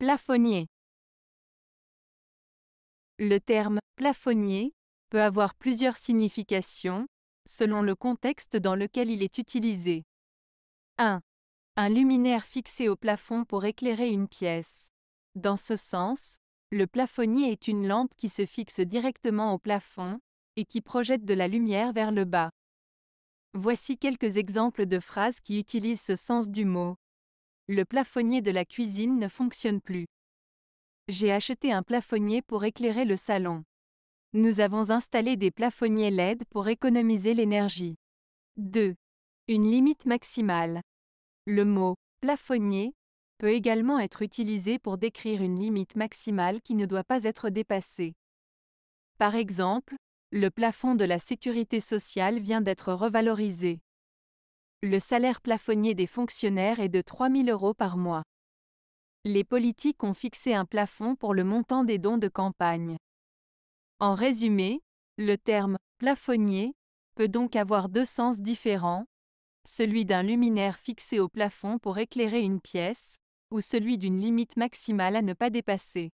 Plafonnier. Le terme plafonnier peut avoir plusieurs significations, selon le contexte dans lequel il est utilisé. 1. Un luminaire fixé au plafond pour éclairer une pièce. Dans ce sens, le plafonnier est une lampe qui se fixe directement au plafond et qui projette de la lumière vers le bas. Voici quelques exemples de phrases qui utilisent ce sens du mot. Le plafonnier de la cuisine ne fonctionne plus. J'ai acheté un plafonnier pour éclairer le salon. Nous avons installé des plafonniers LED pour économiser l'énergie. 2. Une limite maximale. Le mot plafonnier peut également être utilisé pour décrire une limite maximale qui ne doit pas être dépassée. Par exemple, le plafond de la sécurité sociale vient d'être revalorisé. Le salaire plafonnier des fonctionnaires est de 3 000 euros par mois. Les politiques ont fixé un plafond pour le montant des dons de campagne. En résumé, le terme plafonnier peut donc avoir deux sens différents, celui d'un luminaire fixé au plafond pour éclairer une pièce, ou celui d'une limite maximale à ne pas dépasser.